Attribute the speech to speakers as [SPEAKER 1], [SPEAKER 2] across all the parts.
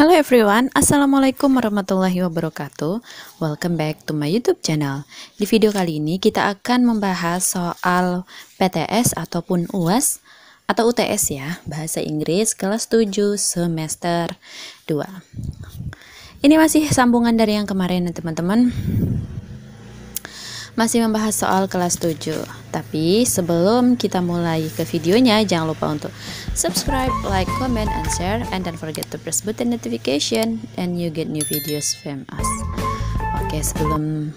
[SPEAKER 1] Hello everyone, Assalamualaikum warahmatullahi wabarakatuh Welcome back to my youtube channel Di video kali ini kita akan membahas soal PTS ataupun UAS Atau UTS ya, Bahasa Inggris kelas 7 semester 2 Ini masih sambungan dari yang kemarin teman-teman masih membahas soal kelas 7. Tapi sebelum kita mulai ke videonya, jangan lupa untuk subscribe, like, comment, and share, and don't forget to press button notification and you get new videos from us. Oke, sebelum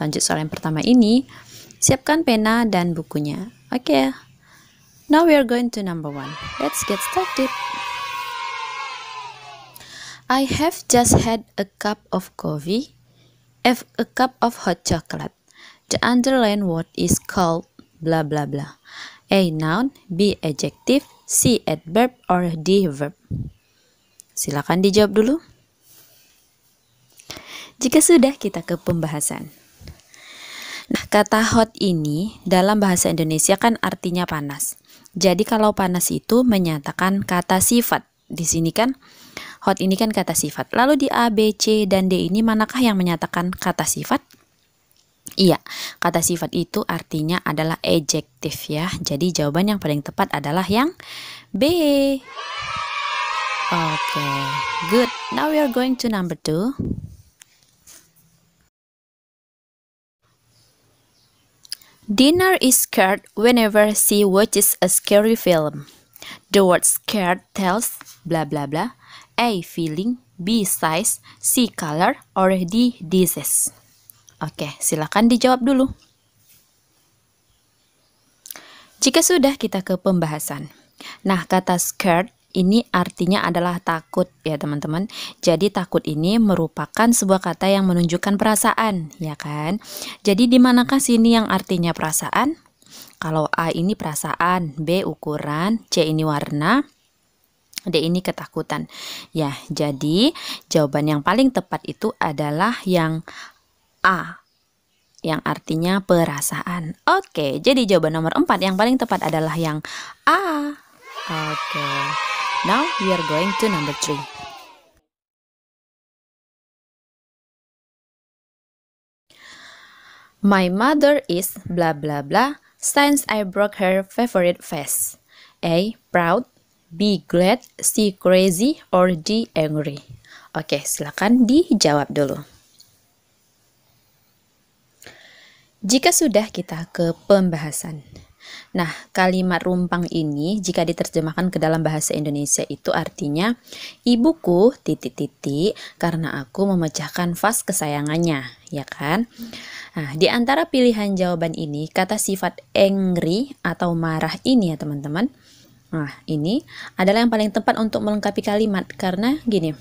[SPEAKER 1] lanjut soal yang pertama ini, siapkan pena dan bukunya. Oke. Now we are going to number one. Let's get started. I have just had a cup of coffee, have a cup of hot chocolate. The underlined word is called bla bla bla. A noun, B adjective, C adverb or D verb. Silakan dijawab dulu. Jika sudah kita ke pembahasan. Nah, kata hot ini dalam bahasa Indonesia kan artinya panas. Jadi kalau panas itu menyatakan kata sifat. Di sini kan hot ini kan kata sifat. Lalu di A, B, C, dan D ini manakah yang menyatakan kata sifat? Iya, kata sifat itu artinya adalah ejektif ya. Jadi jawaban yang paling tepat adalah yang B. Okay, good. Now we are going to number two. Dinner is scared whenever she watches a scary film. The word scared tells blah blah blah A. Feeling B. Size C. Color or D. Disease Oke, silakan dijawab dulu. Jika sudah kita ke pembahasan. Nah, kata scared ini artinya adalah takut ya teman-teman. Jadi takut ini merupakan sebuah kata yang menunjukkan perasaan, ya kan? Jadi di manakah sini yang artinya perasaan? Kalau A ini perasaan, B ukuran, C ini warna, D ini ketakutan. Ya, jadi jawaban yang paling tepat itu adalah yang A yang artinya perasaan. Oke, jadi jawaban nomor 4 yang paling tepat adalah yang A. Oke. Now we are going to number 3. My mother is blah blah blah since I broke her favorite face. A. Proud B. Glad C. Crazy or D. Angry Oke, silakan dijawab dulu. Jika sudah kita ke pembahasan. Nah, kalimat rumpang ini jika diterjemahkan ke dalam bahasa Indonesia itu artinya ibuku titik-titik karena aku memecahkan vas kesayangannya, ya kan? Nah, di antara pilihan jawaban ini kata sifat angry atau marah ini ya, teman-teman. Nah, ini adalah yang paling tepat untuk melengkapi kalimat karena gini,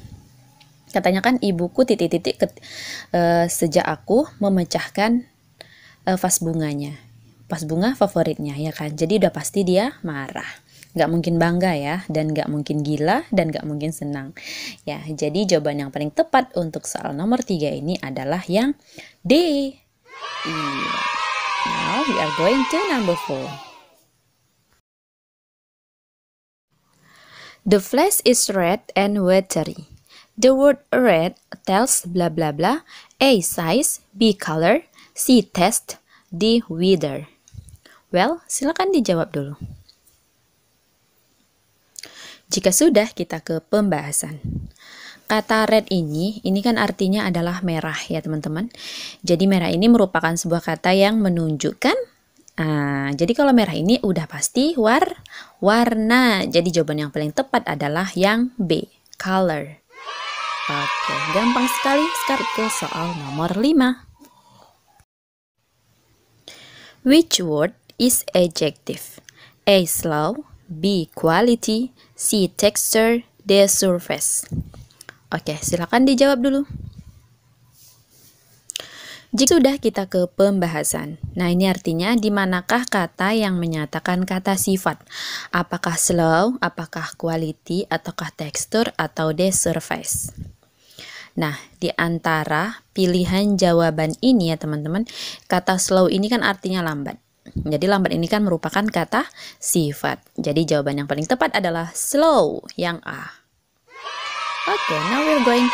[SPEAKER 1] katanya kan ibuku titik-titik uh, eh, sejak aku memecahkan uh, vas bunganya pas bunga favoritnya ya kan jadi udah pasti dia marah nggak mungkin bangga ya dan nggak mungkin gila dan nggak mungkin senang ya jadi jawaban yang paling tepat untuk soal nomor tiga ini adalah yang D iya. now we are going to number four The flesh is red and watery. The word red tells bla bla bla. A size, B color, si test di weather. Well, silakan dijawab dulu. Jika sudah, kita ke pembahasan. Kata red ini, ini kan artinya adalah merah ya teman-teman. Jadi merah ini merupakan sebuah kata yang menunjukkan. Nah, jadi kalau merah ini udah pasti war warna. Jadi jawaban yang paling tepat adalah yang B, color. Oke, gampang sekali. Sekarang ke soal nomor 5. Which word is adjective? A. Slow B. Quality C. Texture D. Surface Oke, silakan dijawab dulu. Jika sudah kita ke pembahasan, nah ini artinya di manakah kata yang menyatakan kata sifat? Apakah slow, apakah quality, ataukah tekstur, atau the surface? Nah, di antara pilihan jawaban ini ya teman-teman, kata slow ini kan artinya lambat. Jadi lambat ini kan merupakan kata sifat. Jadi jawaban yang paling tepat adalah slow yang A. Oke, okay, now we're going.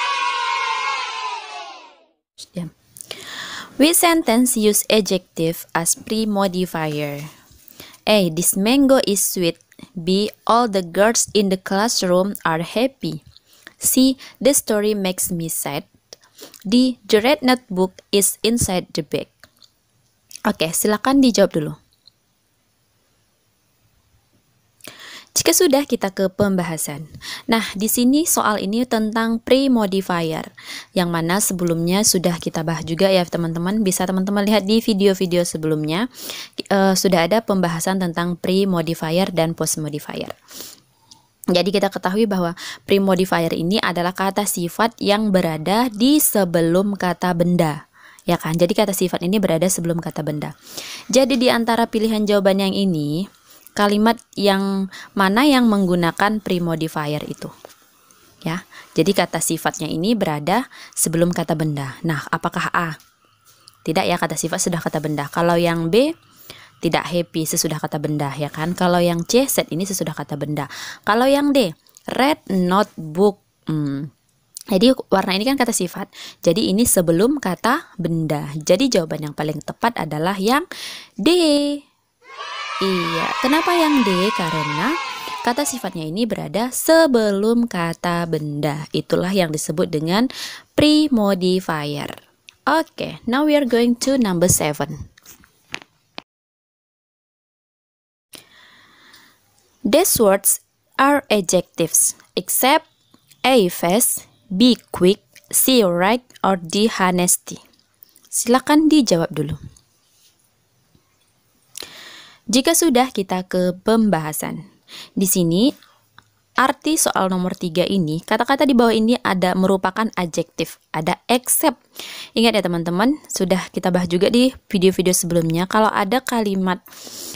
[SPEAKER 1] Yeah. Ya. sentence use adjective as pre-modifier? A. This mango is sweet. B. All the girls in the classroom are happy. See, the story makes me sad. D. The red notebook is inside the bag. Oke, silakan dijawab dulu. Jika sudah kita ke pembahasan. Nah, di sini soal ini tentang pre-modifier yang mana sebelumnya sudah kita bahas juga ya teman-teman. Bisa teman-teman lihat di video-video sebelumnya uh, sudah ada pembahasan tentang pre-modifier dan post-modifier. Jadi kita ketahui bahwa premodifier ini adalah kata sifat yang berada di sebelum kata benda. Ya kan? Jadi kata sifat ini berada sebelum kata benda. Jadi di antara pilihan jawaban yang ini, kalimat yang mana yang menggunakan premodifier itu? Ya. Jadi kata sifatnya ini berada sebelum kata benda. Nah, apakah A? Tidak ya, kata sifat sudah kata benda. Kalau yang B, tidak happy sesudah kata benda ya kan. Kalau yang C set ini sesudah kata benda. Kalau yang D red notebook. Hmm. Jadi warna ini kan kata sifat. Jadi ini sebelum kata benda. Jadi jawaban yang paling tepat adalah yang D. Iya, kenapa yang D? Karena kata sifatnya ini berada sebelum kata benda. Itulah yang disebut dengan pre-modifier. Oke, okay, now we are going to number seven. These words are adjectives except A fast, B quick, C right, or D honesty. Silakan dijawab dulu. Jika sudah kita ke pembahasan. Di sini arti soal nomor tiga ini, kata-kata di bawah ini ada merupakan adjektif, ada except. Ingat ya teman-teman, sudah kita bahas juga di video-video sebelumnya. Kalau ada kalimat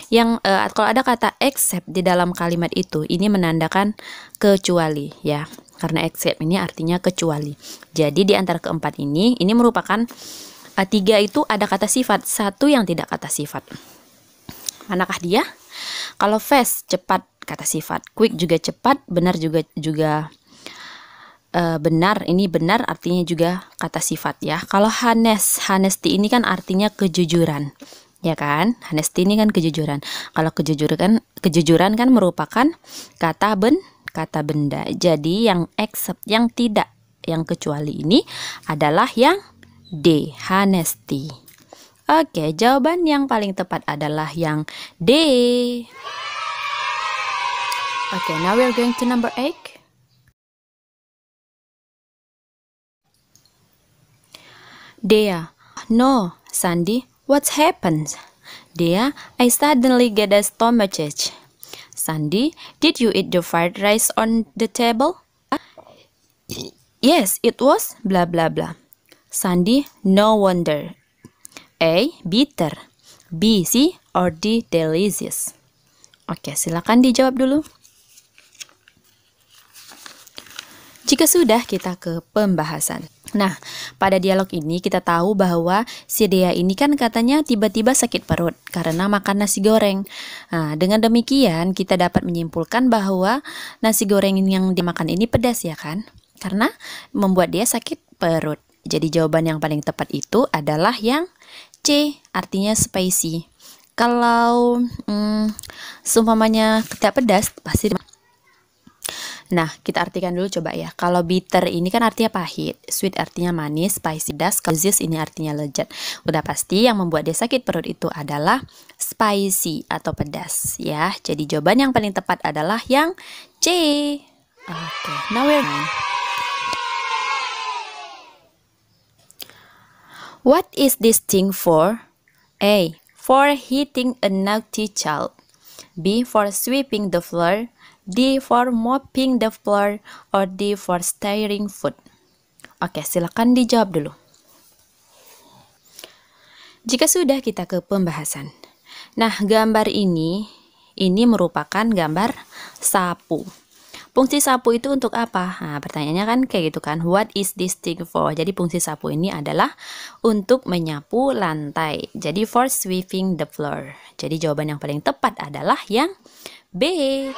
[SPEAKER 1] yang uh, kalau ada kata except di dalam kalimat itu, ini menandakan kecuali ya. Karena except ini artinya kecuali. Jadi di antara keempat ini, ini merupakan uh, tiga itu ada kata sifat, satu yang tidak kata sifat. Manakah dia? Kalau fast cepat kata sifat quick juga cepat benar juga juga uh, benar ini benar artinya juga kata sifat ya kalau honest honesty ini kan artinya kejujuran ya kan honesty ini kan kejujuran kalau kejujuran kan kejujuran kan merupakan kata ben kata benda jadi yang except yang tidak yang kecuali ini adalah yang D honesty Oke, jawaban yang paling tepat adalah yang D. Okay, now we are going to number 8. Dea, no, Sandy, what's happened? Dea, I suddenly get a stomachache. Sandy, did you eat the fried rice on the table? Yes, it was blah blah blah. Sandy, no wonder. A. Bitter. B. C. Or D. Delicious. Oke, silakan dijawab dulu. Jika sudah, kita ke pembahasan. Nah, pada dialog ini kita tahu bahwa si Dea ini kan katanya tiba-tiba sakit perut karena makan nasi goreng. Nah, dengan demikian kita dapat menyimpulkan bahwa nasi goreng yang dimakan ini pedas ya kan? Karena membuat dia sakit perut. Jadi jawaban yang paling tepat itu adalah yang C, artinya spicy. Kalau hmm, seumpamanya tidak pedas, pasti Nah, kita artikan dulu coba ya. Kalau bitter ini kan artinya pahit, sweet artinya manis, spicy das, kalau ini artinya lezat. Udah pasti yang membuat dia sakit perut itu adalah spicy atau pedas ya. Jadi jawaban yang paling tepat adalah yang C. Oke, okay, now we're done. What is this thing for? A. For heating a naughty child. B. For sweeping the floor. D for mopping the floor or D for stirring food? Oke, silakan dijawab dulu. Jika sudah kita ke pembahasan. Nah, gambar ini ini merupakan gambar sapu. Fungsi sapu itu untuk apa? Nah, pertanyaannya kan kayak gitu kan. What is this thing for? Jadi fungsi sapu ini adalah untuk menyapu lantai. Jadi for sweeping the floor. Jadi jawaban yang paling tepat adalah yang B.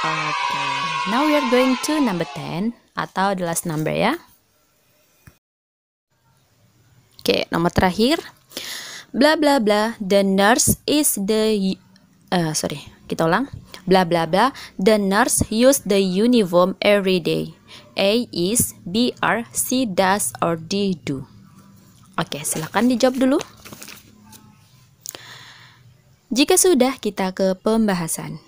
[SPEAKER 1] Okay. Now we are going to number 10 atau the last number ya. Oke, okay, nomor terakhir. Bla bla bla, the nurse is the uh, sorry, kita ulang. Bla bla bla, the nurse use the uniform every day. A is, B are, C does or D do. Oke, okay, silakan dijawab dulu. Jika sudah, kita ke pembahasan.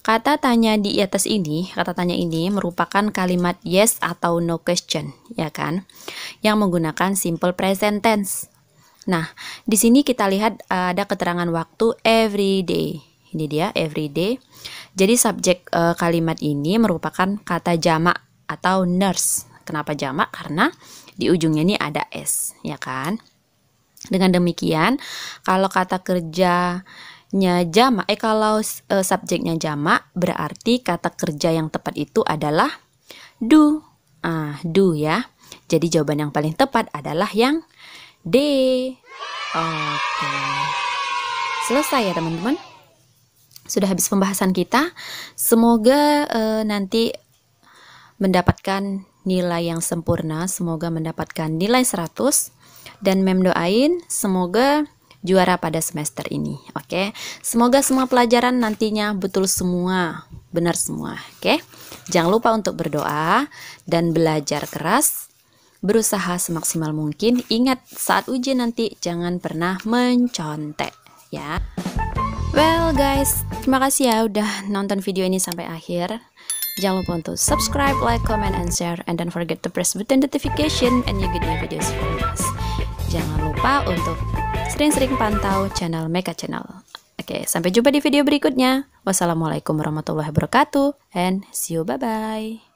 [SPEAKER 1] Kata tanya di atas ini, kata tanya ini merupakan kalimat yes atau no question, ya kan? Yang menggunakan simple present tense. Nah, di sini kita lihat eh, ada keterangan waktu every day. Ini dia every day. Jadi subjek e, kalimat ini merupakan kata jamak atau nurse. Kenapa jamak? Karena di ujungnya ini ada s, ya kan? Dengan demikian, kalau kata kerja subjeknya jamak. Eh kalau uh, subjeknya jamak berarti kata kerja yang tepat itu adalah do. Ah, do ya. Jadi jawaban yang paling tepat adalah yang D. Oke. Okay. Selesai ya teman-teman. Sudah habis pembahasan kita. Semoga uh, nanti mendapatkan nilai yang sempurna, semoga mendapatkan nilai 100 dan mem doain semoga juara pada semester ini. Oke, okay? semoga semua pelajaran nantinya betul semua, benar semua. Oke, okay? jangan lupa untuk berdoa dan belajar keras, berusaha semaksimal mungkin. Ingat, saat ujian nanti jangan pernah mencontek ya. Well guys, terima kasih ya udah nonton video ini sampai akhir. Jangan lupa untuk subscribe, like, comment, and share, and don't forget to press button notification and you get new videos from us. Jangan lupa untuk sering-sering pantau channel Mega Channel. Oke, sampai jumpa di video berikutnya. Wassalamualaikum warahmatullahi wabarakatuh, and see you, bye-bye.